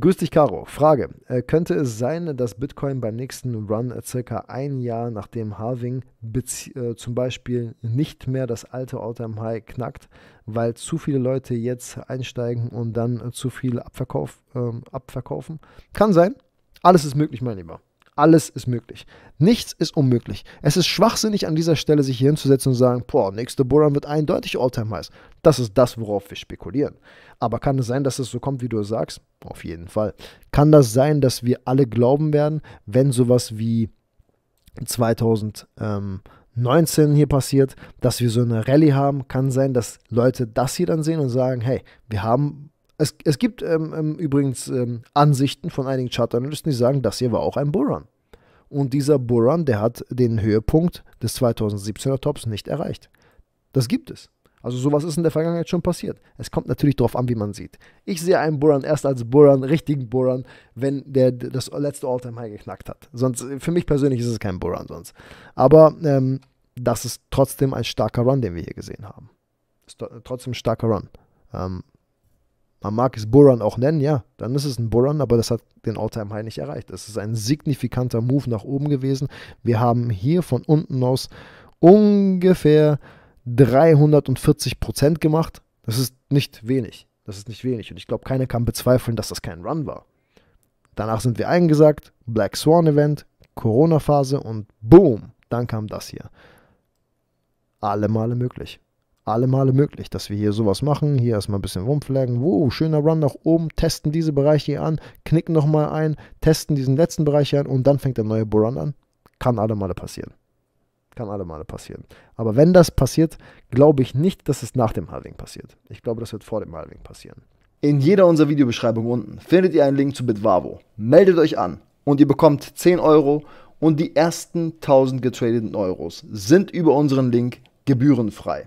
Grüß dich, Caro, Frage. Äh, könnte es sein, dass Bitcoin beim nächsten Run circa ein Jahr nach dem Halving äh, zum Beispiel nicht mehr das alte All-Time High knackt, weil zu viele Leute jetzt einsteigen und dann äh, zu viel abverkauf, ähm, abverkaufen? Kann sein. Alles ist möglich, mein Lieber. Alles ist möglich. Nichts ist unmöglich. Es ist schwachsinnig, an dieser Stelle sich hier hinzusetzen und sagen, boah, nächste Buran wird eindeutig Alltime heiß. Das ist das, worauf wir spekulieren. Aber kann es sein, dass es so kommt, wie du sagst? Auf jeden Fall. Kann das sein, dass wir alle glauben werden, wenn sowas wie 2000, ähm, 19 hier passiert, dass wir so eine Rallye haben, kann sein, dass Leute das hier dann sehen und sagen, hey, wir haben es, es gibt ähm, ähm, übrigens ähm, Ansichten von einigen Chartanalysten, die sagen, das hier war auch ein Bullrun. Und dieser Bullrun, der hat den Höhepunkt des 2017er Tops nicht erreicht. Das gibt es. Also sowas ist in der Vergangenheit schon passiert. Es kommt natürlich darauf an, wie man sieht. Ich sehe einen Bullrun erst als Bullrun, richtigen Bullrun, wenn der das letzte all time High geknackt hat. Sonst, für mich persönlich ist es kein Bullrun sonst. Aber ähm, das ist trotzdem ein starker Run, den wir hier gesehen haben. Ist trotzdem ein starker Run. Ähm, man mag es Buran auch nennen, ja, dann ist es ein Buran, aber das hat den All-Time-High nicht erreicht. Es ist ein signifikanter Move nach oben gewesen. Wir haben hier von unten aus ungefähr 340 Prozent gemacht. Das ist nicht wenig. Das ist nicht wenig. Und ich glaube, keiner kann bezweifeln, dass das kein Run war. Danach sind wir eingesagt, Black Swan Event, Corona-Phase und boom, dann kam das hier. Alle Male möglich alle Male möglich, dass wir hier sowas machen. Hier erstmal ein bisschen rumflaggen. Wow, schöner Run nach oben. Testen diese Bereiche hier an, knicken nochmal ein, testen diesen letzten Bereich hier an und dann fängt der neue Bull-Run an. Kann alle Male passieren. Kann alle Male passieren. Aber wenn das passiert, glaube ich nicht, dass es nach dem Halving passiert. Ich glaube, das wird vor dem Halving passieren. In jeder unserer Videobeschreibung unten findet ihr einen Link zu Bitwavo. Meldet euch an und ihr bekommt 10 Euro und die ersten 1000 getradeten Euros sind über unseren Link gebührenfrei.